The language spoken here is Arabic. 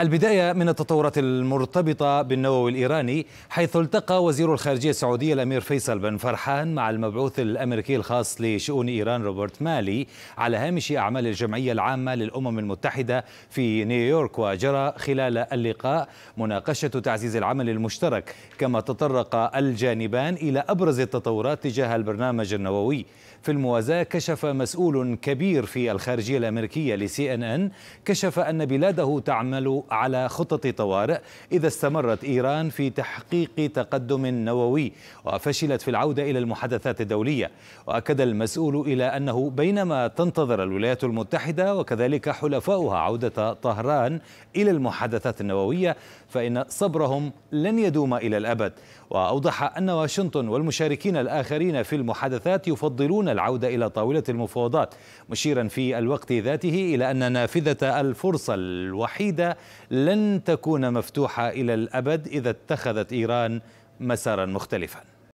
البداية من التطورات المرتبطة بالنووي الإيراني حيث التقى وزير الخارجية السعودية الأمير فيصل بن فرحان مع المبعوث الأمريكي الخاص لشؤون إيران روبرت مالي على هامش أعمال الجمعية العامة للأمم المتحدة في نيويورك وجرى خلال اللقاء مناقشة تعزيز العمل المشترك كما تطرق الجانبان إلى أبرز التطورات تجاه البرنامج النووي في الموازاة كشف مسؤول كبير في الخارجية الأمريكية لسي إن إن كشف أن بلاده تعمل على خطط طوارئ إذا استمرت إيران في تحقيق تقدم نووي وفشلت في العودة إلى المحادثات الدولية وأكد المسؤول إلى أنه بينما تنتظر الولايات المتحدة وكذلك حلفاؤها عودة طهران إلى المحادثات النووية فإن صبرهم لن يدوم إلى الأبد وأوضح أن واشنطن والمشاركين الآخرين في المحادثات يفضلون العودة إلى طاولة المفاوضات مشيرا في الوقت ذاته إلى أن نافذة الفرصة الوحيدة لن تكون مفتوحة إلى الأبد إذا اتخذت إيران مسارا مختلفا